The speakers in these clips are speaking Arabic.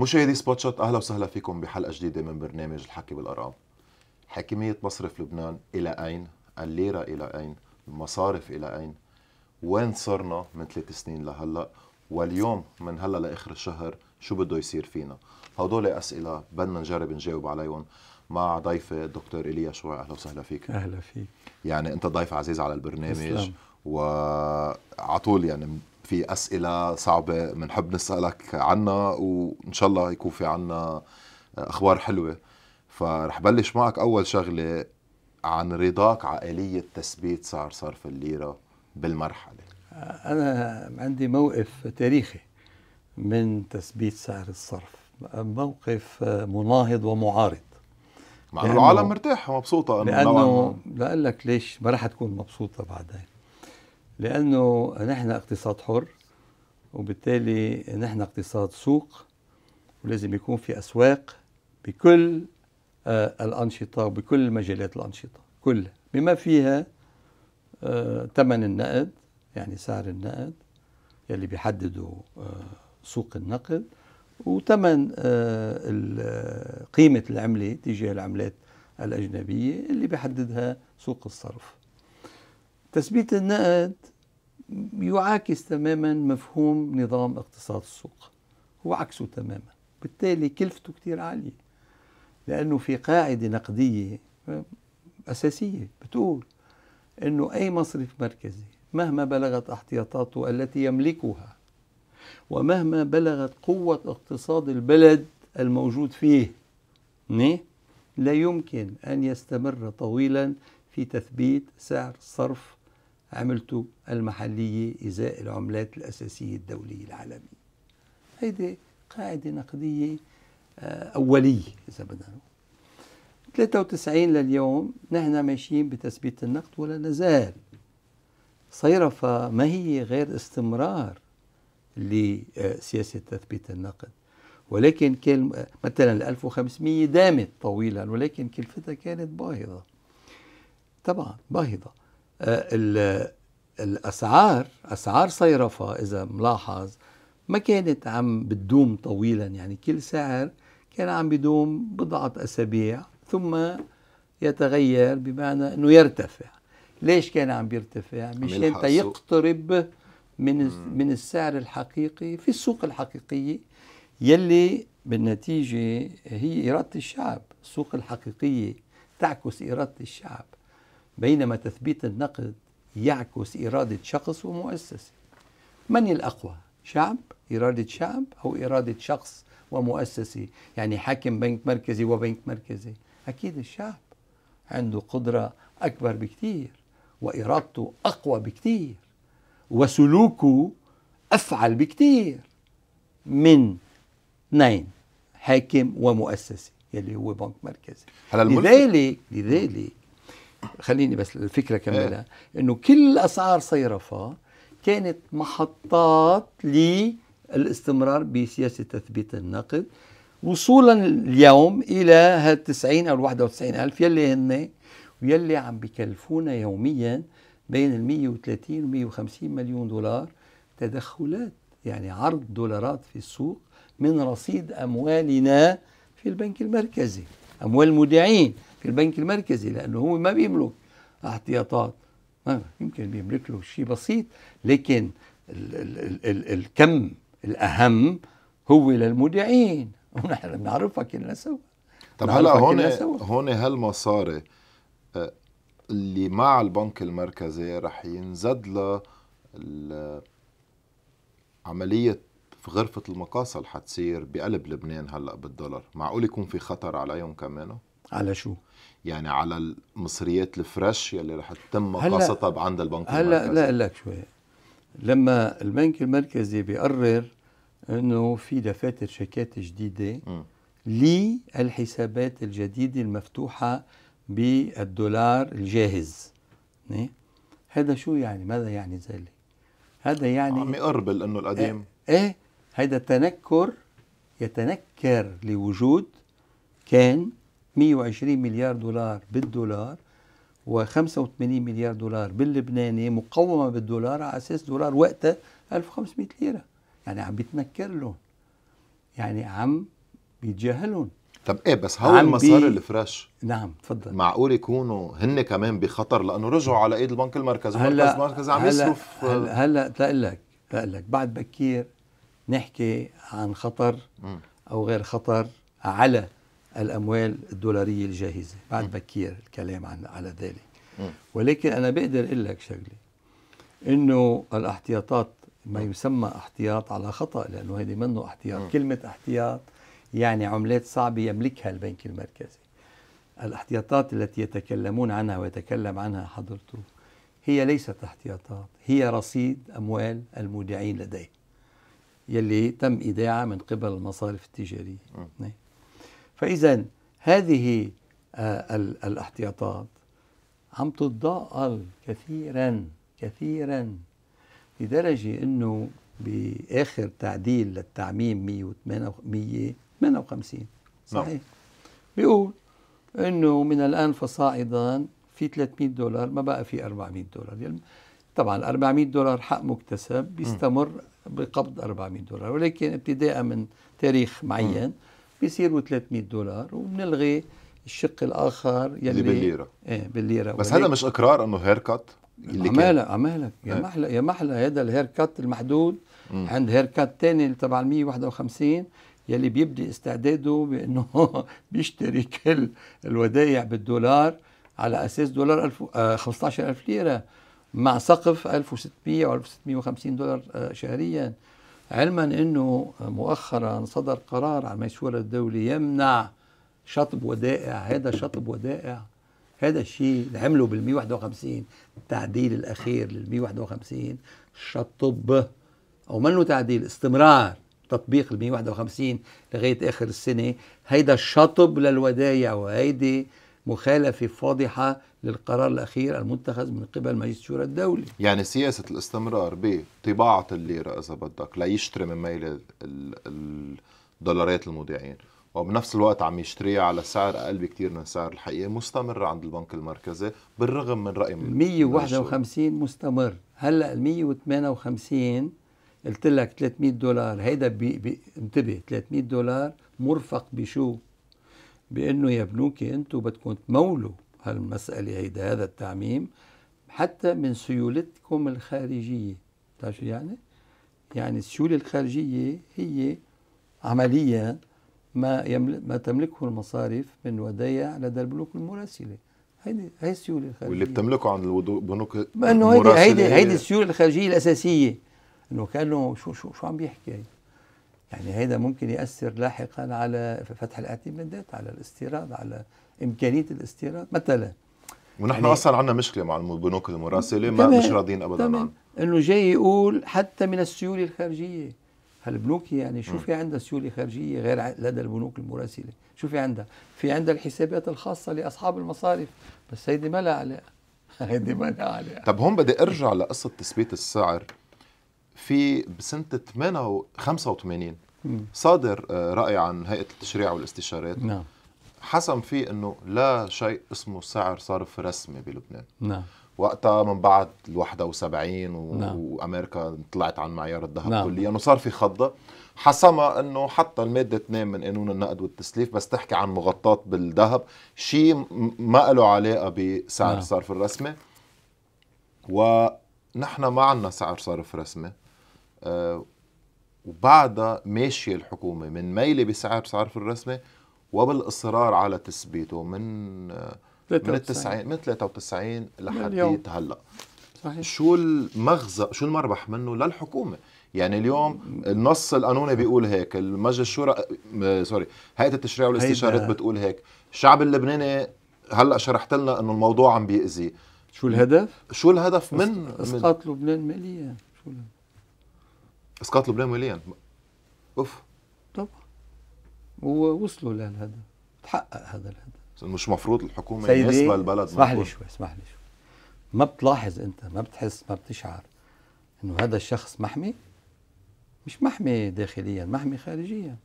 مشاهدي سبوت شوت اهلا وسهلا فيكم بحلقه جديده من برنامج الحكي بالارقام. حاكميه مصرف لبنان الى اين؟ الليره الى اين؟ المصارف الى اين؟ وين صرنا من ثلاث سنين لهلا؟ واليوم من هلا لاخر الشهر شو بده يصير فينا؟ هدول اسئله بدنا نجرب نجاوب عليهم مع ضيفي الدكتور ايليا شوي اهلا وسهلا فيك اهلا فيك يعني انت ضيف عزيز على البرنامج اسلام. وعطول يعني في اسئله صعبه بنحب نسالك عنها وان شاء الله يكون في عنا اخبار حلوه فرح بلش معك اول شغله عن رضاك على تثبيت سعر صرف الليرة بالمرحلة أنا عندي موقف تاريخي من تثبيت سعر الصرف موقف مناهض ومعارض مع انه العالم مرتاحه مبسوطه لانه لأقول لك ليش ما راح تكون مبسوطه بعدين لأنه نحن اقتصاد حر وبالتالي نحن اقتصاد سوق ولازم يكون في أسواق بكل آه، الأنشطة وبكل مجالات الأنشطة كلها بما فيها آه، ثمن النقد يعني سعر النقد يلي بيحدده آه، سوق النقد وثمن قيمة العملة تجاه العملات الأجنبية اللي بيحددها سوق الصرف تثبيت النقد يعاكس تماما مفهوم نظام اقتصاد السوق هو عكسه تماما بالتالي كلفته كتير عالية لأنه في قاعدة نقدية أساسية بتقول أنه أي مصرف مركزي مهما بلغت احتياطاته التي يملكها ومهما بلغت قوة اقتصاد البلد الموجود فيه لا يمكن أن يستمر طويلا في تثبيت سعر صرف عملته المحلية إزاء العملات الأساسية الدولية العالمية هيدي قاعدة نقدية آه، أولية إذا بدنا نقول 93 لليوم نحن ماشيين بتثبيت النقد ولا نزال صيرفة ما هي غير استمرار لسياسة تثبيت النقد ولكن كان مثلا 1500 دامت طويلا ولكن كلفتها كانت باهظة طبعا باهظة آه، الاسعار اسعار صيرفه اذا ملاحظ ما كانت عم بتدوم طويلا يعني كل سعر كان عم بدوم بضعه اسابيع ثم يتغير بمعنى انه يرتفع ليش كان عم بيرتفع مشان يقترب من من السعر الحقيقي في السوق الحقيقيه يلي بالنتيجه هي اراده الشعب السوق الحقيقيه تعكس اراده الشعب بينما تثبيت النقد يعكس إرادة شخص ومؤسسة من الأقوى شعب إرادة شعب أو إرادة شخص ومؤسسة يعني حاكم بنك مركزي وبنك مركزي أكيد الشعب عنده قدرة أكبر بكتير وإرادته أقوى بكتير وسلوكه أفعل بكتير من اثنين حاكم ومؤسسة يلي هو بنك مركزي لذلك لذلك خليني بس الفكره كملها آه. انه كل اسعار صيرفه كانت محطات للاستمرار بسياسه تثبيت النقد وصولا اليوم الى هال 90 او 91 الف يلي هن ويلي عم بكلفونا يوميا بين ال 130 و 150 مليون دولار تدخلات يعني عرض دولارات في السوق من رصيد اموالنا في البنك المركزي اموال المودعين في البنك المركزي لانه هو ما بيملك احتياطات ما يمكن بيملك له شيء بسيط لكن ال ال ال الكم الاهم هو للمودعين ونحن بنعرفها كلنا سوا طب هلا هون هون هالمصاري آه، اللي مع البنك المركزي رح ينزد له عملية في غرفة المقاصة اللي حتصير بقلب لبنان هلا بالدولار معقول يكون في خطر عليهم كمان على شو يعني على المصريات الفريش يلي رح تتم مقاصتها عند البنك المركزي هلا لا لك شوي لما البنك المركزي بيقرر انه في دفاتر شيكات جديده للحسابات الجديده المفتوحه بالدولار الجاهز هذا شو يعني ماذا يعني ذلك هذا يعني عم يقربل انه القديم ايه, إيه هيدا التنكر يتنكر لوجود كان 120 مليار دولار بالدولار و85 مليار دولار باللبناني مقومه بالدولار على اساس دولار وقتها 1500 ليره يعني عم بيتنكر لهم يعني عم بيتجاهلهم طب ايه بس هول المصاري بي... الفريش نعم تفضل معقول يكونوا هن كمان بخطر لانه رجعوا على ايد البنك المركزي هلا المركزي عم هلا يصرف هلا هلا تقلك لك بعد بكير نحكي عن خطر أو غير خطر على الأموال الدولارية الجاهزة بعد بكير الكلام عن على ذلك ولكن أنا بقدر أقول لك شغلة إنه الاحتياطات ما يسمى احتياط على خطأ لأنه هيدي منه احتياط كلمة احتياط يعني عملات صعبة يملكها البنك المركزي الاحتياطات التي يتكلمون عنها ويتكلم عنها حضرته هي ليست احتياطات هي رصيد أموال المودعين لديه يلي تم إيداعها من قبل المصارف التجارية نعم. فإذا هذه آه، الاحتياطات عم تتضاءل كثيرا كثيرا لدرجة أنه بآخر تعديل للتعميم 158 نعم. صحيح بيقول أنه من الآن فصاعدا في 300 دولار ما بقى في 400 دولار يعني طبعا 400 دولار حق مكتسب بيستمر بقبض 400 دولار ولكن ابتداء من تاريخ معين بيصيروا 300 دولار وبنلغي الشق الاخر يلي بالليره ايه بالليره بس هذا مش اقرار انه هير كات اللي عمالك عمالك يا إيه. محلى يا محلى هذا الهير كات المحدود مم. عند هير كات ثاني تبع ال 151 يلي بيبدي استعداده بانه بيشتري كل الودايع بالدولار على اساس دولار 15000 آه، ليره مع سقف 1600 و 1650 دولار آه، شهريا علما انه مؤخرا صدر قرار على الميسوره الدولي يمنع شطب ودائع هذا شطب ودائع هذا الشيء اللي عمله بال 151 التعديل الاخير لل 151 شطب او منه تعديل استمرار تطبيق ال 151 لغايه اخر السنه هيدا شطب للودايع وهيدي مخالفه فاضحه للقرار الأخير المتخذ من قبل مجلس الشورى الدولي يعني سياسة الاستمرار بطباعة الليرة إذا بدك ليشتري من ميل الدولارات المودعين وبنفس الوقت عم يشتريها على سعر اقل بكثير من السعر الحقيقي مستمر عند البنك المركزي بالرغم من راي 151 مستمر هلا ال 158 قلت لك 300 دولار هيدا بي بي انتبه 300 دولار مرفق بشو بانه يا بنوكي انتم بدكم تمولوا هالمسألة هيدا هذا التعميم حتى من سيولتكم الخارجية بتعرف شو يعني؟ يعني السيولة الخارجية هي عمليا ما يمل... ما تملكه المصارف من ودائع لدى البنوك المراسله هيدي هي السيوله الخارجيه واللي بتملكه عند البنوك ما انه هيدي هيدي هيدي السيوله الخارجيه الاساسيه انه كانه شو شو شو عم بيحكي هي يعني هيدا ممكن ياثر لاحقا على فتح الاعتمادات على الاستيراد على امكانيه الاستيراد مثلا ونحن يعني اصلا عندنا مشكله مع البنوك المراسله ما مش راضيين ابدا عنها انه جاي يقول حتى من السيوله الخارجيه هالبنوك يعني شو في عندها سيوله خارجيه غير لدى البنوك المراسله شو في عندها في عندها الحسابات الخاصه لاصحاب المصارف بس هيدي ما لها علاقه هيدي ما لها علاقه طب هون بدي ارجع لقصه تثبيت السعر في بسنه 85 صادر آه، راي عن هيئه التشريع والاستشارات نعم حسم فيه انه لا شيء اسمه سعر صرف رسمي بلبنان نعم وقتها من بعد ال 71 و... نعم. وامريكا طلعت عن معيار الذهب نعم. كليا وصار في خضه حسمها انه حتى الماده 2 من قانون النقد والتسليف بس تحكي عن مغطاه بالذهب شيء ما له علاقه بسعر نعم. الصرف الرسمي ونحن ما عندنا سعر صرف رسمي أه وبعدها ماشيه الحكومه من ميلة بسعر صرف الرسمي وبالاصرار على تثبيته من من التسعين من 93 لحديت هلا صحيح شو المغزى شو المربح منه للحكومه يعني اليوم النص القانوني بيقول هيك المجلس الشورى سوري هيئه التشريع والاستشارات بتقول هيك الشعب اللبناني هلا شرحت لنا انه الموضوع عم بيأذي شو الهدف؟ شو الهدف من اسقاط لبنان ماليا شو اسقاط لبنان ماليا اوف ووصلوا لهالهدف تحقق هذا الهدف مش مفروض الحكومه يناسبها البلد اسمح لي شوي اسمح لي شوي ما بتلاحظ انت ما بتحس ما بتشعر انه هذا الشخص محمي مش محمي داخليا محمي خارجيا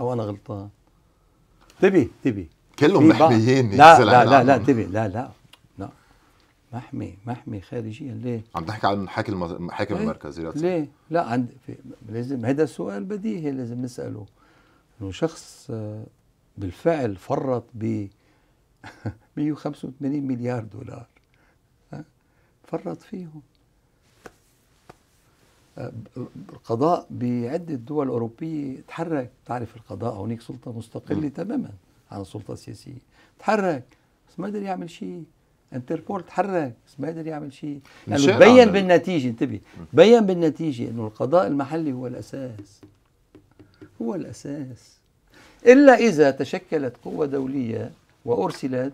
او انا غلطان تبي تبي كلهم محميين لا لا لا لا تبي لا لا لا محمي محمي خارجيا ليه؟ عم تحكي عن حاكم حاكم إيه، المركزي ليه؟ لا عند لازم هذا سؤال بديهي لازم نساله انه شخص آه، بالفعل فرط ب 185 مليار دولار فرط فيهم آه، القضاء بعدة دول أوروبية تحرك تعرف القضاء هناك سلطة مستقلة تماما عن السلطة السياسية تحرك بس ما قدر يعمل شيء انتربول تحرك بس ما قدر يعمل شيء يعني بين بالنتيجة انتبه بين بالنتيجة انه القضاء المحلي هو الأساس هو الأساس إلا إذا تشكلت قوة دولية وأرسلت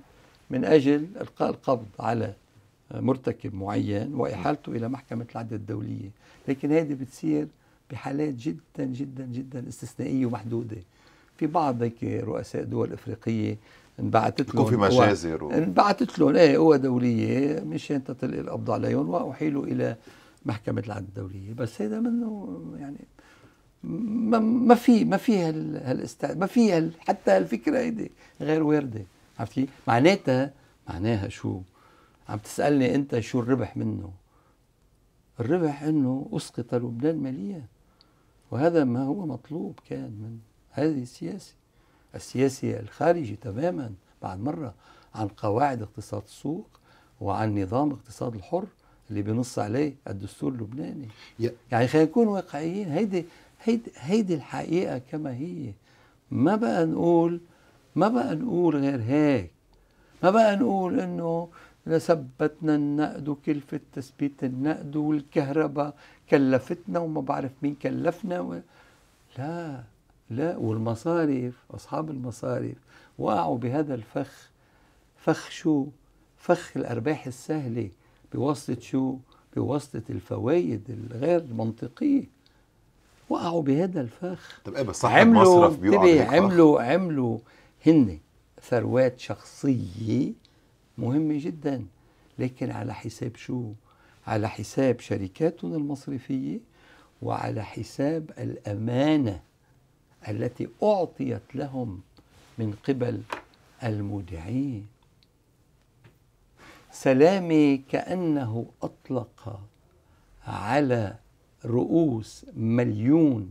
من أجل إلقاء القبض على مرتكب معين وإحالته إلى محكمة العدل الدولية لكن هذه بتصير بحالات جدا جدا جدا استثنائية ومحدودة في بعض رؤساء دول إفريقية انبعتت لهم في مجازر و... انبعتت لهم ايه قوى دوليه مشان تطلق القبض عليهم واحيلوا الى محكمه العدل الدوليه بس هذا منه يعني ما في ما في هالاست ما في حتى هالفكره هيدي غير وارده عرفتي معناتها معناها شو عم تسالني انت شو الربح منه الربح انه اسقط لبنان ماليا وهذا ما هو مطلوب كان من هذه السياسه السياسي الخارجي تماما بعد مرة عن قواعد اقتصاد السوق وعن نظام اقتصاد الحر اللي بنص عليه الدستور اللبناني يعني خلينا نكون واقعيين هيدي هيدي, هيدي الحقيقة كما هي ما بقى نقول ما بقى نقول غير هيك ما بقى نقول انه ثبتنا النقد وكلفة تثبيت النقد والكهرباء كلفتنا وما بعرف مين كلفنا و... لا لا والمصارف أصحاب المصارف وقعوا بهذا الفخ فخ شو فخ الأرباح السهلة بواسطة شو بواسطة الفوائد الغير منطقية وقعوا بهذا الفخ طب ايه بس عملوا مصرف عملوا عملوا عملوا هن ثروات شخصيه مهمه جدا لكن على حساب شو؟ على حساب شركاتهم المصرفيه وعلى حساب الامانه التي اعطيت لهم من قبل المودعين سلامي كانه اطلق على رؤوس مليون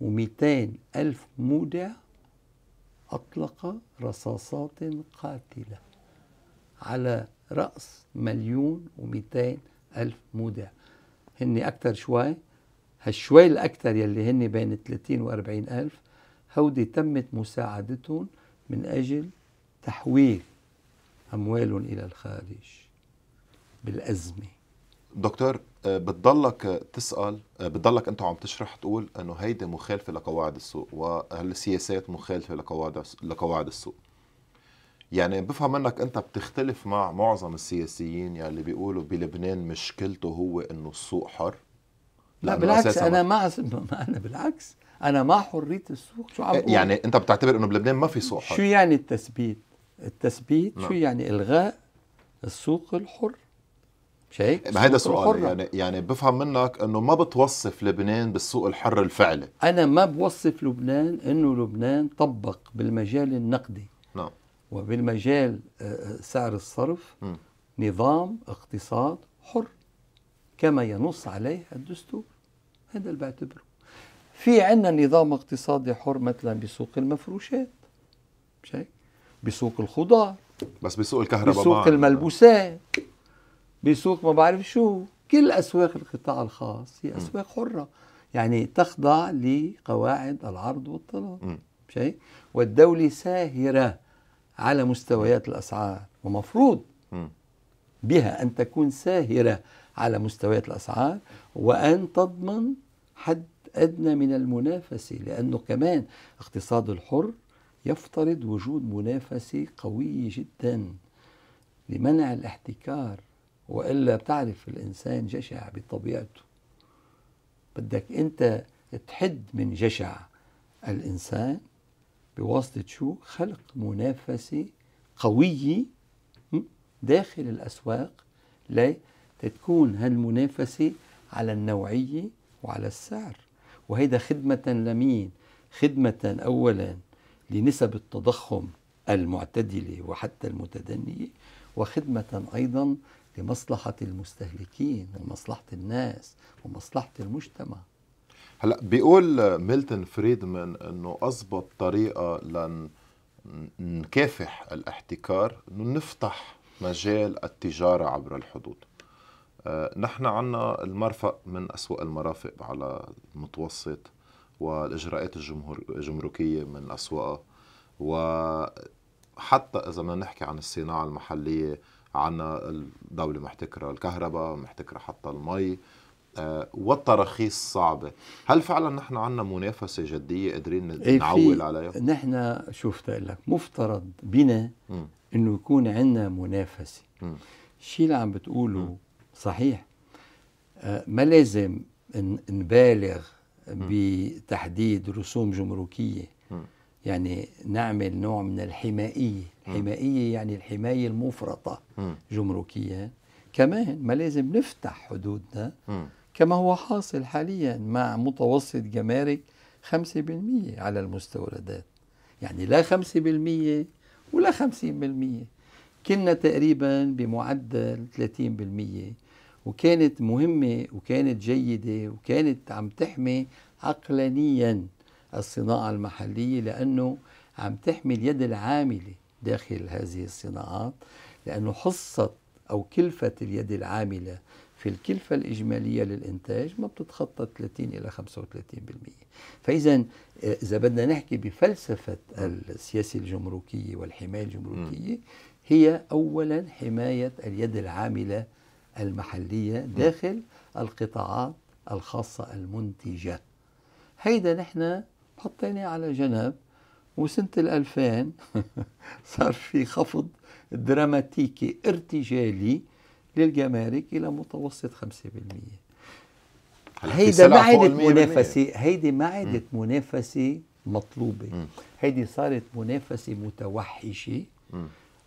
ومئتين ألف مودع أطلق رصاصات قاتلة على رأس مليون ومئتين ألف مودع هن أكثر شوي هالشوي الأكثر يلي هن بين 30 و 40 ألف هودي تمت مساعدتهم من أجل تحويل أموالهم إلى الخارج بالأزمة دكتور آه، بتضلك تسال آه، بتضلك انت عم تشرح تقول انه هيدي مخالفه لقواعد السوق وهالسياسات مخالفه لقواعد لقواعد السوق يعني بفهم انك انت بتختلف مع معظم السياسيين يلي يعني بيقولوا بلبنان مشكلته هو انه السوق حر لا بالعكس انا مع انا بالعكس انا مع حريه السوق شو عم آه، يعني انت بتعتبر انه بلبنان ما في سوق حر شو يعني التثبيت التثبيت شو نعم. يعني الغاء السوق الحر مش هيك؟ ما هيدا سؤال يعني يعني بفهم منك انه ما بتوصف لبنان بالسوق الحر الفعلي انا ما بوصف لبنان انه لبنان طبق بالمجال النقدي نعم وبالمجال آه، آه، سعر الصرف م. نظام اقتصاد حر كما ينص عليه الدستور هذا اللي بعتبره في عندنا نظام اقتصادي حر مثلا بسوق المفروشات مش هيك؟ بسوق الخضار بس بسوق الكهرباء بسوق الملبوسات بسوق ما بعرف شو كل أسواق القطاع الخاص هي أسواق حرة يعني تخضع لقواعد العرض والطلب شيء والدولة ساهرة على مستويات الأسعار ومفروض بها أن تكون ساهرة على مستويات الأسعار وأن تضمن حد أدنى من المنافسة لأنه كمان اقتصاد الحر يفترض وجود منافسة قوية جدا لمنع الاحتكار والا بتعرف الانسان جشع بطبيعته بدك انت تحد من جشع الانسان بواسطه شو خلق منافسه قويه داخل الاسواق لتكون هالمنافسه على النوعيه وعلى السعر وهيدا خدمه لمين خدمه اولا لنسب التضخم المعتدله وحتى المتدنيه وخدمه ايضا لمصلحة المستهلكين ومصلحة الناس ومصلحة المجتمع هلا بيقول ميلتون فريدمان انه اضبط طريقه لنكافح الاحتكار انه نفتح مجال التجاره عبر الحدود آه، نحن عنا المرفق من أسوأ المرافق على المتوسط والإجراءات الجمركية من أسوأها وحتى إذا ما نحكي عن الصناعة المحلية عنا الدولة محتكرة الكهرباء محتكرة حتى المي آه، والتراخيص صعبة هل فعلا نحن عنا منافسة جدية قادرين إيه، نعول عليها؟ نحن شوف لك مفترض بنا انه يكون عندنا منافسة الشيء اللي عم بتقوله صحيح آه، ما لازم نبالغ بتحديد رسوم جمركية يعني نعمل نوع من الحمائية الحمائية يعني الحماية المفرطة جمركيا كمان ما لازم نفتح حدودنا كما هو حاصل حاليا مع متوسط جمارك 5% على المستوردات يعني لا 5% ولا 50% كنا تقريبا بمعدل 30% وكانت مهمة وكانت جيدة وكانت عم تحمي عقلانيا الصناعة المحلية لأنه عم تحمي اليد العاملة داخل هذه الصناعات لأنه حصة أو كلفة اليد العاملة في الكلفة الإجمالية للإنتاج ما بتتخطى 30 إلى 35% فإذا إذا بدنا نحكي بفلسفة السياسة الجمركية والحماية الجمركية هي أولا حماية اليد العاملة المحلية داخل القطاعات الخاصة المنتجة هيدا نحن حطيني على جنب وسنة 2000 صار في خفض دراماتيكي ارتجالي للجمارك إلى متوسط 5% هيدا عادت منافسة هيدي عادت منافسة مطلوبة هيدي صارت منافسة متوحشة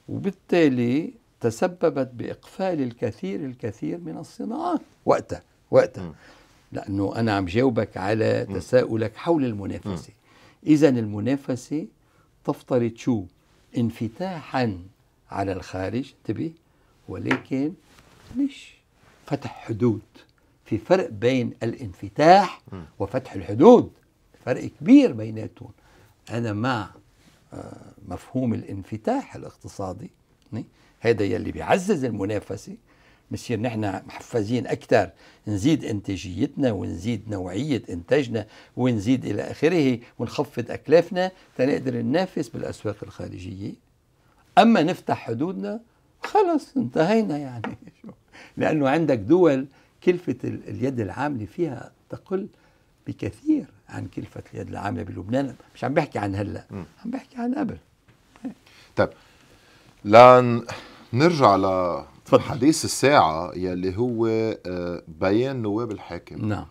وبالتالي تسببت بإقفال الكثير الكثير من الصناعات وقتها وقتها لانه انا عم جاوبك على تساؤلك حول المنافسه اذا المنافسه تفترض شو انفتاحا على الخارج انتبه ولكن مش فتح حدود في فرق بين الانفتاح وفتح الحدود فرق كبير بيناتهم انا مع آه، مفهوم الانفتاح الاقتصادي هذا يلي بيعزز المنافسه بنصير نحن محفزين اكثر نزيد انتاجيتنا ونزيد نوعيه انتاجنا ونزيد الى اخره ونخفض اكلافنا تنقدر ننافس بالاسواق الخارجيه اما نفتح حدودنا خلص انتهينا يعني لانه عندك دول كلفه اليد العامله فيها تقل بكثير عن كلفه اليد العامله بلبنان مش عم بحكي عن هلا عم بحكي عن قبل طيب لان نرجع ل تفضل حديث الساعة يلي هو آه، بيان نواب الحاكم نعم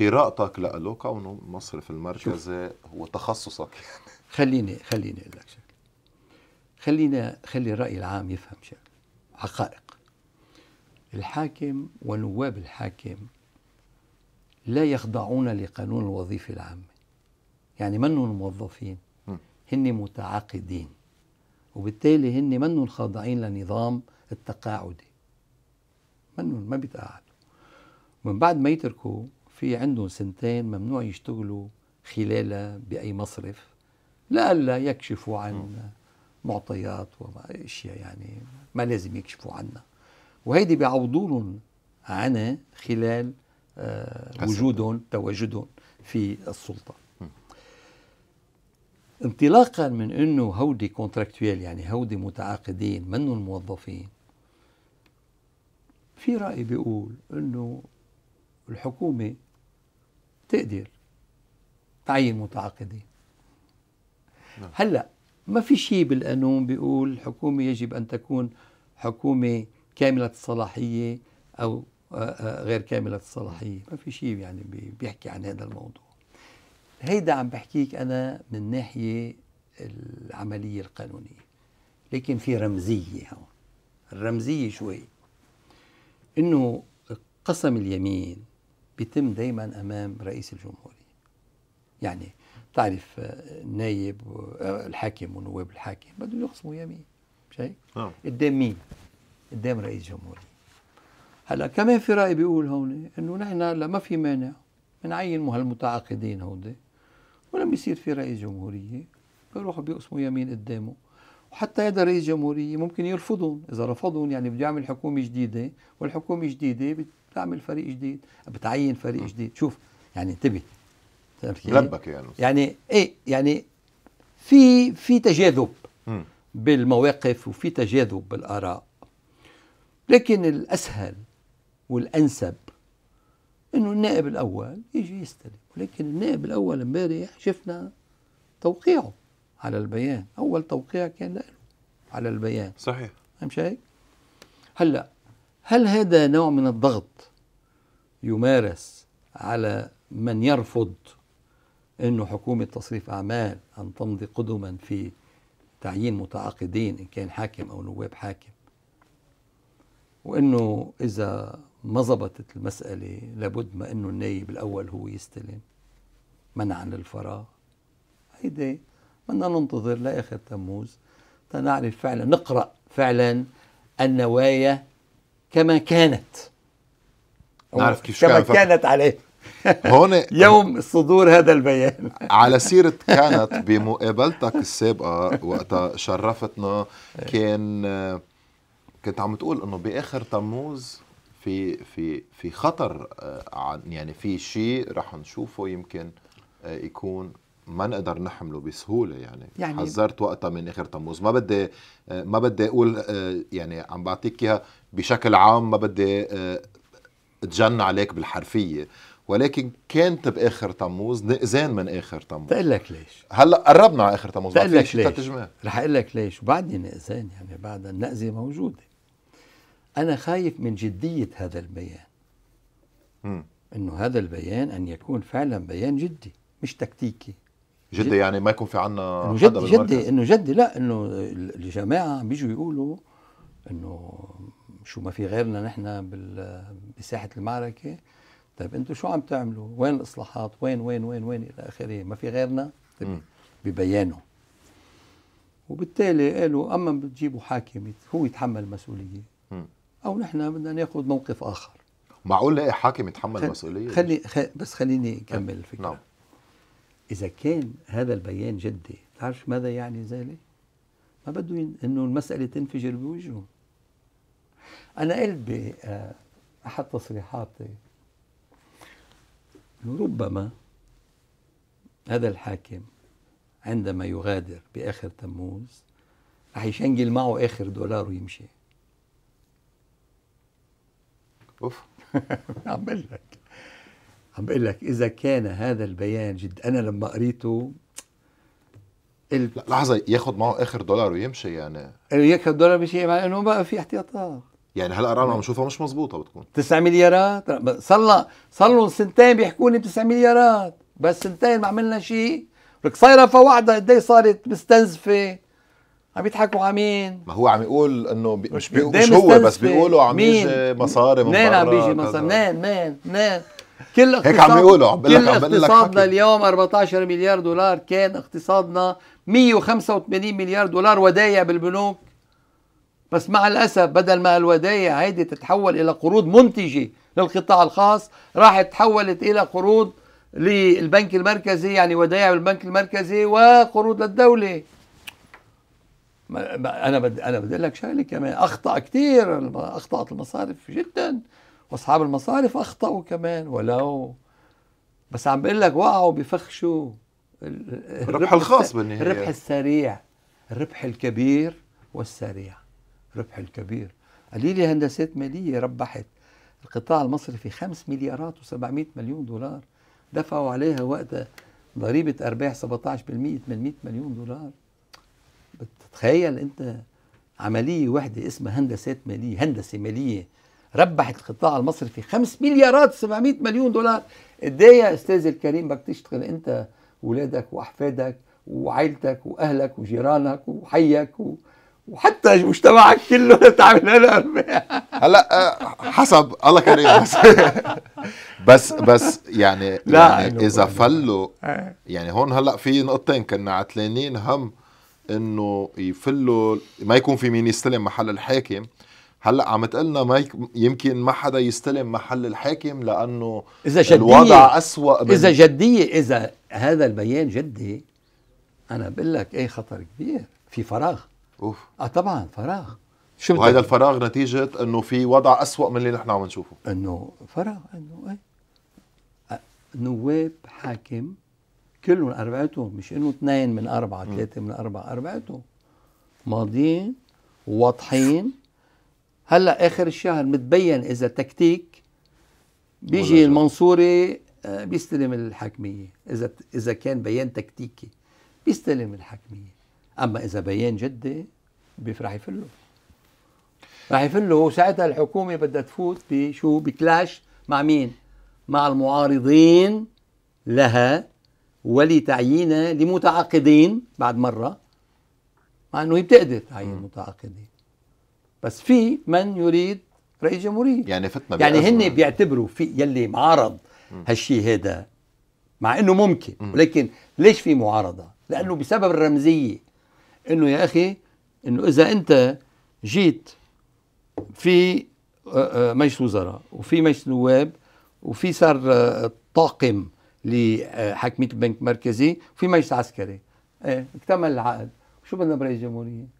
قراءتك له كونه مصرف المركزي هو تخصصك خليني خليني اقول لك شغله خلينا خلي الراي العام يفهم شغله حقائق الحاكم ونواب الحاكم لا يخضعون لقانون الوظيفه العامه يعني منهم موظفين هن متعاقدين وبالتالي هن منهم خاضعين لنظام التقاعدي منهم ما بيتقاعدوا من بعد ما يتركوا في عندهم سنتين ممنوع يشتغلوا خلالها بأي مصرف لئلا يكشفوا عن معطيات واشياء يعني ما لازم يكشفوا عنها وهيدي بيعوضوا لهم عنها خلال آه وجودهم تواجدهم في السلطه انطلاقا من انه هودي كونتراكتويل يعني هودي متعاقدين منهم موظفين في رأي بيقول أنه الحكومة تقدر تعين متعاقدين نعم. هلا ما في شيء بالقانون بيقول الحكومة يجب أن تكون حكومة كاملة الصلاحية أو آه، آه، غير كاملة الصلاحية ما في شيء يعني بيحكي عن هذا الموضوع هيدا عم بحكيك أنا من ناحية العملية القانونية لكن في رمزية هون الرمزية شوي انه قسم اليمين بيتم دايما امام رئيس الجمهوريه يعني تعرف آه، نايب آه، الحاكم ونواب الحاكم بدهم يقسموا يمين مش هيك؟ آه. قدام مين؟ قدام رئيس جمهوريه هلا كمان في راي بيقول هون انه نحن هلا ما في مانع بنعين هالمتعاقدين هودي ولما يصير في رئيس جمهوريه بيروحوا بيقسموا يمين قدامه وحتى هذا رئيس جمهورية ممكن يرفضهم إذا رفضهم يعني بده يعمل حكومة جديدة والحكومة الجديدة بتعمل فريق جديد بتعين فريق جديد شوف يعني انتبه يعني؟ لبك يعني يعني ايه يعني في في تجاذب بالمواقف وفي تجاذب بالآراء لكن الأسهل والأنسب انه النائب الاول يجي يستلم ولكن النائب الاول امبارح شفنا توقيعه على البيان أول توقيع كان له على البيان صحيح مش هيك هلا هل هذا نوع من الضغط يمارس على من يرفض انه حكومه تصريف اعمال ان تمضي قدما في تعيين متعاقدين ان كان حاكم او نواب حاكم وانه اذا ما ظبطت المساله لابد ما انه النايب الاول هو يستلم منعا للفراغ هيدي بدنا ننتظر لاخر تموز تنعرف فعلا نقرا فعلا النوايا كما كانت نعرف كيف كما كانت عليه هون يوم صدور هذا البيان على سيرة كانت بمقابلتك السابقة وقتها شرفتنا كان كنت عم تقول انه باخر تموز في في في خطر آه، يعني في شيء رح نشوفه يمكن آه، يكون ما نقدر نحمله بسهوله يعني, يعني حذرت وقتها من اخر تموز ما بدي آه، ما بدي اقول آه، يعني عم بعطيك اياها بشكل عام ما بدي آه، اتجن عليك بالحرفيه ولكن كانت باخر تموز نقزان من اخر تموز بقول لك ليش هلا قربنا على اخر تموز بقول لك ليش رح اقول لك ليش وبعدني نقزان يعني بعد النقزه موجوده انا خايف من جديه هذا البيان امم انه هذا البيان ان يكون فعلا بيان جدي مش تكتيكي جدي يعني ما يكون في عنا حدا جدي جدي انه جدي لا انه الجماعه عم بيجوا يقولوا انه شو ما في غيرنا نحن بساحه المعركه طيب انتم شو عم تعملوا؟ وين الاصلاحات؟ وين وين وين وين الى اخره؟ ما في غيرنا؟ طيب ببيانه وبالتالي قالوا اما بتجيبوا حاكم هو يتحمل المسؤوليه او نحن بدنا ناخذ موقف اخر معقول لاقي حاكم يتحمل المسؤوليه؟ مسؤوليه؟ خلي بس خليني إيه. اكمل الفكره نعم. إذا كان هذا البيان جدي تعرف ماذا يعني ذلك؟ ما بده إنه المسألة تنفجر بوجهه أنا قلت بأحد آه، تصريحاتي ربما هذا الحاكم عندما يغادر بآخر تموز رح يشنجل معه آخر دولار ويمشي أوف عم لك عم بقول لك اذا كان هذا البيان جد انا لما قريته قلت لحظه ياخذ معه اخر دولار ويمشي يعني ياخذ دولار ويمشي مع يعني انه بقى في احتياطات يعني هلا الارقام عم نشوفها مش مزبوطه بتكون 9 مليارات صار لنا صار لهم سنتين بيحكوا لي 9 مليارات بس سنتين ما عملنا شيء لك صايره فوعدها قد إيه صارت مستنزفه عم يضحكوا على مين؟ ما هو عم يقول انه بي... مش, بي... مش إيه هو بس بيقولوا عم يجي مصاري من برا مين عم بيجي مصاري؟ منين منين منين كل هيك عم يقولوا عم كل اقتصادنا اليوم 14 مليار دولار كان اقتصادنا 185 مليار دولار ودايع بالبنوك بس مع الاسف بدل ما الودايع هيدي تتحول الى قروض منتجه للقطاع الخاص راحت تحولت الى قروض للبنك المركزي يعني ودايع بالبنك المركزي وقروض للدوله انا بد... انا بدي لك شغله كمان اخطا كثير اخطات المصارف جدا واصحاب المصارف اخطاوا كمان ولو بس عم بقول لك وقعوا بفخشوا الربح الخاص بالنهايه الربح السريع الربح الكبير والسريع الربح الكبير قليلة هندسات مالية ربحت القطاع المصرفي 5 مليارات و700 مليون دولار دفعوا عليها وقتها ضريبة أرباح 17% 800 مليون دولار بتتخيل أنت عملية واحدة اسمها هندسات مالية هندسة مالية ربحت القطاع المصري في 5 مليارات 700 مليون دولار قد ايه يا استاذ الكريم بدك تشتغل انت ولادك واحفادك وعائلتك واهلك وجيرانك وحيك و... وحتى مجتمعك كله تعمل هلا هلا آه، حسب الله كريم بس بس, بس يعني, لا يعني اذا فلوا آه، يعني هون هلا في نقطتين كنا عتلانين هم انه يفلوا ما يكون في مين يستلم محل الحاكم هلا عم تقلنا ما يمكن ما حدا يستلم محل الحاكم لانه اذا جدية الوضع اسوا من اذا جديه اذا هذا البيان جدي انا بقول لك ايه خطر كبير في فراغ اوف اه طبعا فراغ شو وهذا الفراغ نتيجه انه في وضع اسوا من اللي نحن عم نشوفه انه فراغ انه ايه آه، نواب حاكم كلهم اربعتهم مش انه اثنين من اربعه ثلاثه من اربعه اربعتهم ماضيين واضحين هلا اخر الشهر متبين اذا تكتيك بيجي المنصوري آه، بيستلم الحاكميه اذا اذا كان بيان تكتيكي بيستلم الحاكميه اما اذا بيان جدي بيفرح يفله راح يفله ساعتها الحكومه بدها تفوت بشو بكلاش مع مين مع المعارضين لها ولتعيينها لمتعاقدين بعد مره مع انه هي بتقدر تعين متعاقدين بس في من يريد رئيس جمهوريه يعني فتنه يعني هن بيعتبروا في يلي معارض هالشيء هذا مع انه ممكن ولكن ليش في معارضه؟ لانه بسبب الرمزيه انه يا اخي انه اذا انت جيت في آه، آه، مجلس وزراء وفي مجلس نواب وفي صار آه، طاقم لحاكميه البنك المركزي وفي مجلس عسكري ايه اكتمل العقد شو بدنا برئيس جمهوريه؟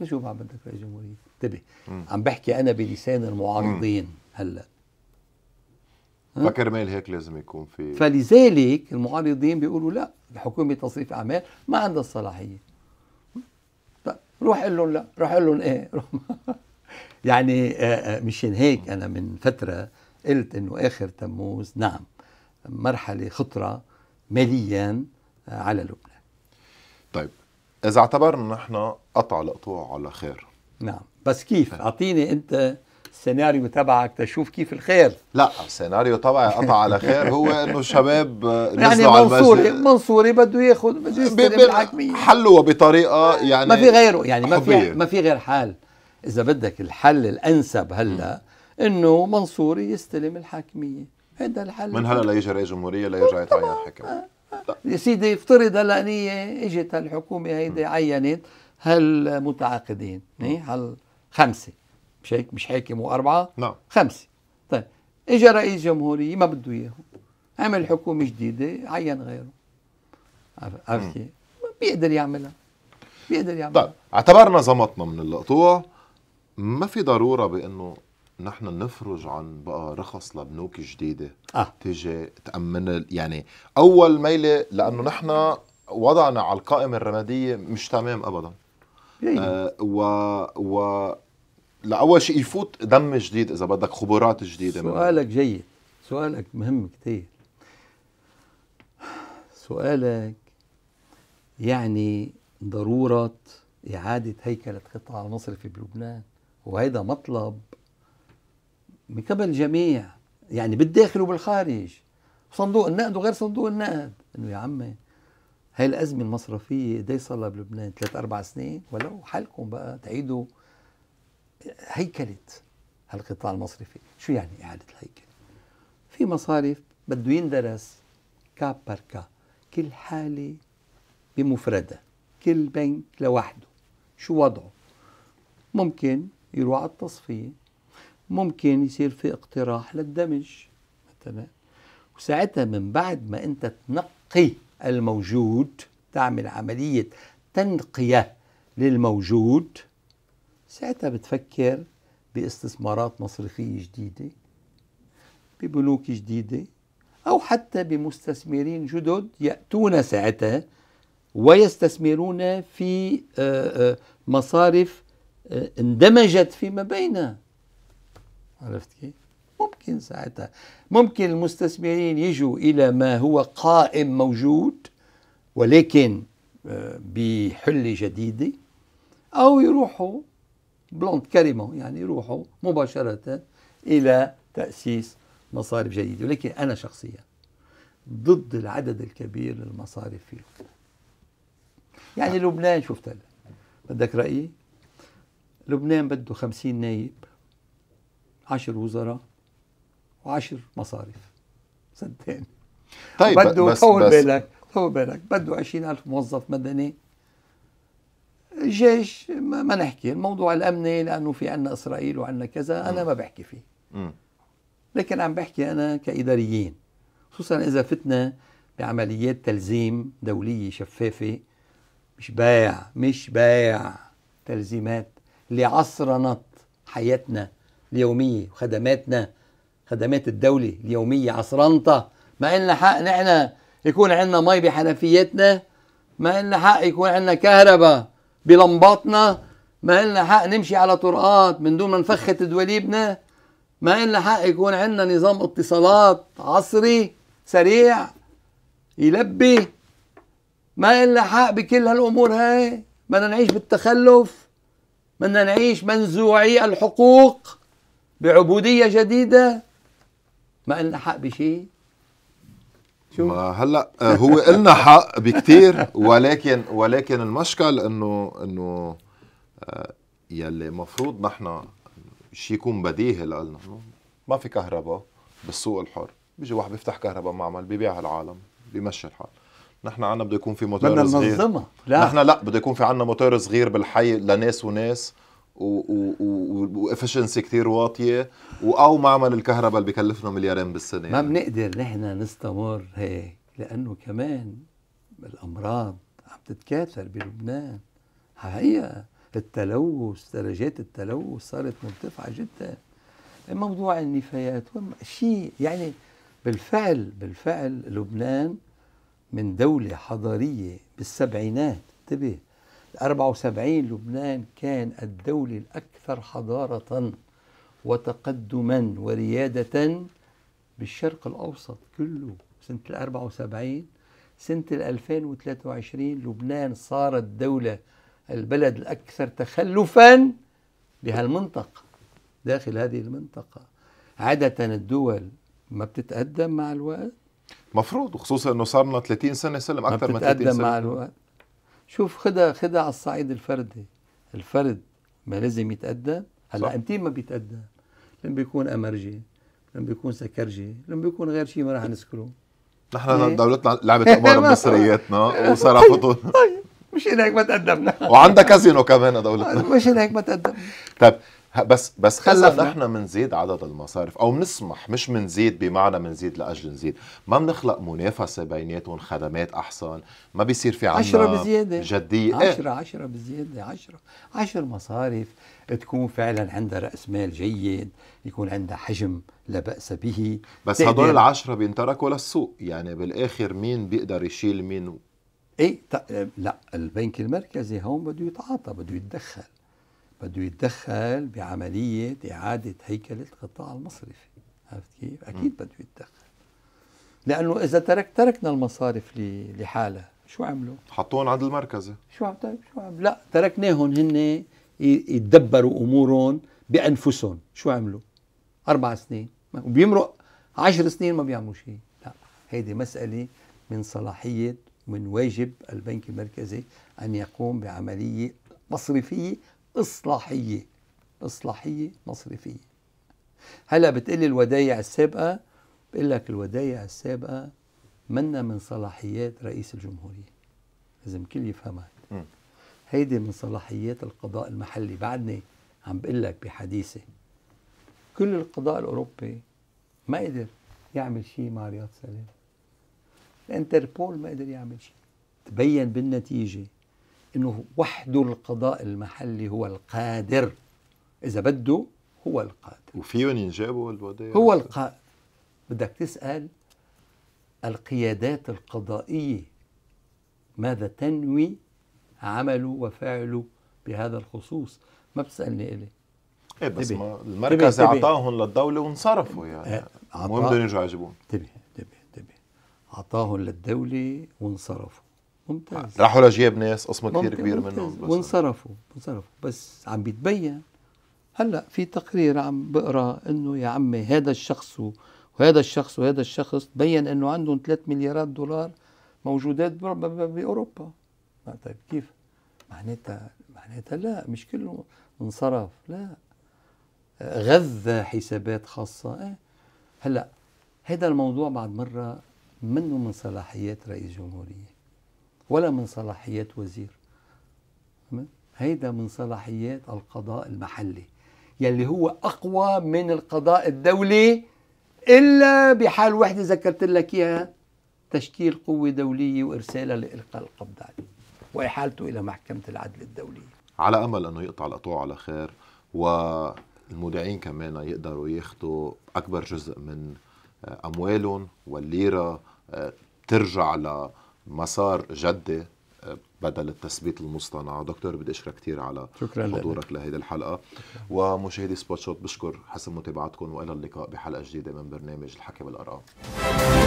نشوف عم بدك رئيس جمهورية انتبه عم بحكي أنا بلسان المعارضين هلا فكرمال هيك لازم يكون في فلذلك المعارضين بيقولوا لا الحكومة تصريف أعمال ما عندها الصلاحية لا روح قول لهم لا روح قول لهم إيه روح يعني آه، آه، مشان هيك أنا من فترة قلت إنه آخر تموز نعم مرحلة خطرة ماليا آه، على لبنان طيب اذا اعتبرنا نحن قطع القطوع على خير نعم بس كيف اعطيني انت السيناريو تبعك تشوف كيف الخير لا السيناريو تبعي قطع على خير هو انه الشباب يعني منصوري منصوري بده ياخذ بده يستلم الحاكميه حلوا بطريقه يعني ما في غيره يعني ما في ما في غير حال اذا بدك الحل الانسب هلا انه منصوري يستلم الحاكميه هذا الحل من هلا ليجي رئيس جمهوريه ليرجع يتعين حكم يا سيدي افترض هلا اجت الحكومه هيدي عينت هالمتعاقدين يعني هال خمسه مش هيك مش حاكم واربعه نعم خمسه طيب اجى رئيس جمهوريه ما بده اياهم عمل حكومه جديده عين غيره عرفت بيقدر يعملها بيقدر يعملها طيب اعتبرنا زمطنا من اللقطوع ما في ضروره بانه نحن نفرج عن بقى رخص لبنوك جديده آه. تجي تامن يعني اول ميله لانه نحن وضعنا على القائمه الرماديه مش تمام ابدا آه، و و لاول شيء يفوت دم جديد اذا بدك خبرات جديده سؤالك جيد سؤالك مهم كثير سؤالك يعني ضروره اعاده هيكله قطاع المصرفي بلبنان وهذا مطلب من قبل الجميع يعني بالداخل وبالخارج صندوق النقد وغير صندوق النقد انه يا عمي هاي الازمه المصرفيه دي صار لها بلبنان ثلاث اربع سنين ولو حالكم بقى تعيدوا هيكله هالقطاع المصرفي، شو يعني اعاده الهيكله؟ في مصارف بده يندرس كاب بار كل حاله بمفردها، كل بنك لوحده، شو وضعه؟ ممكن يروح على التصفيه، ممكن يصير في اقتراح للدمج مثلا، وساعتها من بعد ما انت تنقي الموجود تعمل عملية تنقية للموجود ساعتها بتفكر باستثمارات مصرفية جديدة ببنوك جديدة أو حتى بمستثمرين جدد يأتون ساعتها ويستثمرون في آه، آه، مصارف آه، اندمجت فيما بينها عرفت كيف؟ ممكن ساعتها ممكن المستثمرين يجوا إلى ما هو قائم موجود ولكن آه، بحلة جديدة أو يروحوا بلونت كريمون يعني يروحوا مباشرة إلى تأسيس مصارف جديدة ولكن أنا شخصيا ضد العدد الكبير للمصارف في لبنان يعني نعم. لبنان شوف بدك رأيي لبنان بده خمسين نايب عشر وزراء وعشر مصارف صدقني طيب بده طول بالك طول بالك بده 20000 موظف مدني الجيش ما نحكي الموضوع الامني لانه في عندنا اسرائيل وعندنا كذا انا م. ما بحكي فيه م. لكن عم بحكي انا كاداريين خصوصا اذا فتنا بعمليات تلزيم دوليه شفافه مش بايع مش بايع تلزيمات اللي عصرنت حياتنا اليوميه وخدماتنا خدمات الدولة اليومية عصرنطة ما إلنا حق نحن يكون عندنا مي بحنفيتنا ما إلنا حق يكون عندنا كهرباء بلمباتنا ما إلنا حق نمشي على طرقات من دون ما نفخت دوليبنا ما إلنا حق يكون عندنا نظام اتصالات عصري سريع يلبي ما إلنا حق بكل هالأمور هاي بدنا نعيش بالتخلف بدنا نعيش منزوعي الحقوق بعبودية جديدة ما لنا حق بشيء شو ما هلا آه، هو لنا حق بكثير ولكن ولكن المشكل انه انه آه، يلي المفروض نحن شيء يكون بديهي لنا ما في كهرباء بالسوق الحر بيجي واحد بيفتح كهرباء معمل ببيعها العالم بيمشي الحال نحن عنا بده يكون في موتور صغير بدنا ننظمها لا نحن لا بده يكون في عنا موتور صغير بالحي لناس وناس وافشنسي كثير واطيه او معمل الكهرباء اللي بكلفنا مليارين بالسنه ما بنقدر نحن نستمر هيك لانه كمان الامراض عم تتكاثر بلبنان حقيقه التلوث درجات التلوث صارت مرتفعه جدا موضوع النفايات شيء يعني بالفعل بالفعل لبنان من دولة حضارية بالسبعينات انتبه 74 لبنان كان الدولة الأكثر حضارة وتقدما وريادة بالشرق الأوسط كله سنة ال 74 سنة ال 2023 لبنان صارت دولة البلد الأكثر تخلفا بهالمنطقة داخل هذه المنطقة عادة الدول ما بتتقدم مع الوقت مفروض وخصوصا انه صارنا 30 سنه سلم اكثر من 30 سنه مع الوقت شوف خدها خدها على الصعيد الفردي الفرد ما لازم يتقدم هلا امتى ما بيتقدم لما بيكون امرجي لما بيكون سكرجي لما بيكون غير شيء ما رح نذكره نحن إيه؟ دولتنا لعبت قمر مصرياتنا طيب،, طيب مش هيك ما تقدمنا وعندها كازينو كمان دولتنا مش هيك ما تقدمنا طيب بس بس خلف نحن منزيد عدد المصارف او بنسمح مش منزيد بمعنى منزيد لاجل نزيد ما بنخلق منافسه بيناتهم خدمات احسن ما بيصير في عندنا عشرة بزياده جديه إيه. عشرة عشرة بزياده عشرة عشر مصارف تكون فعلا عندها راس مال جيد يكون عندها حجم لا باس به بس هدول العشره بينتركوا للسوق يعني بالاخر مين بيقدر يشيل مين ايه لا البنك المركزي هون بده يتعاطى بده يتدخل بده يتدخل بعملية إعادة هيكلة القطاع المصرفي عرفت كيف؟ أكيد بده يتدخل لأنه إذا ترك تركنا المصارف لحالها شو عملوا؟ حطوهم عند المركزي شو عم طيب، شو عم لا تركناهم هن يتدبروا أمورهم بأنفسهم شو عملوا؟ أربع سنين وبيمرق عشر سنين ما بيعملوا شيء لا هيدي مسألة من صلاحية من واجب البنك المركزي أن يقوم بعملية مصرفية إصلاحية إصلاحية مصرفية هلا بتقلي الودايع السابقة بقول لك الودايع السابقة منا من صلاحيات رئيس الجمهورية لازم كل يفهمها هيدي من صلاحيات القضاء المحلي بعدني عم بقول لك بحديثي كل القضاء الأوروبي ما قدر يعمل شيء مع رياض سلام الانتربول ما قدر يعمل شيء تبين بالنتيجه انه وحده القضاء المحلي هو القادر اذا بده هو القادر وفيهم ينجابوا الوضعيه هو القادر بدك تسال القيادات القضائيه ماذا تنوي عمله وفعله بهذا الخصوص ما بتسالني الي ايه بس ما المركز اعطاهم للدوله وانصرفوا يعني المهم إيه، بدهم يرجعوا يجيبون انتبه انتبه انتبه اعطاهم للدوله وانصرفوا ممتاز راحوا لجيب ناس قسم كثير كبير منهم بس وانصرفوا وانصرفوا بس عم بيتبين هلا في تقرير عم بقرا انه يا عمي هذا الشخص وهذا الشخص وهذا الشخص بين انه عندهم 3 مليارات دولار موجودات باوروبا طيب كيف؟ معناتها معناتها لا مش كله انصرف لا غذى حسابات خاصة إيه؟ هلا هذا الموضوع بعد مرة منه من صلاحيات رئيس جمهورية ولا من صلاحيات وزير هيدا من صلاحيات القضاء المحلي يلي هو اقوى من القضاء الدولي الا بحال وحده ذكرت لك اياها تشكيل قوه دوليه وارسالها لالقاء القبض عليه واحالته الى محكمه العدل الدوليه على امل انه يقطع القطوع على خير والمودعين كمان يقدروا ياخذوا اكبر جزء من آه، اموالهم والليره آه، ترجع ل مسار جدة آه، بدل التثبيت المصطنع دكتور بدي اشكرك كثير على شكرا حضورك لهيدي الحلقه ومشاهدي سبوت شوت بشكر حسن متابعتكم والى اللقاء بحلقه جديده من برنامج الحكي بالارقام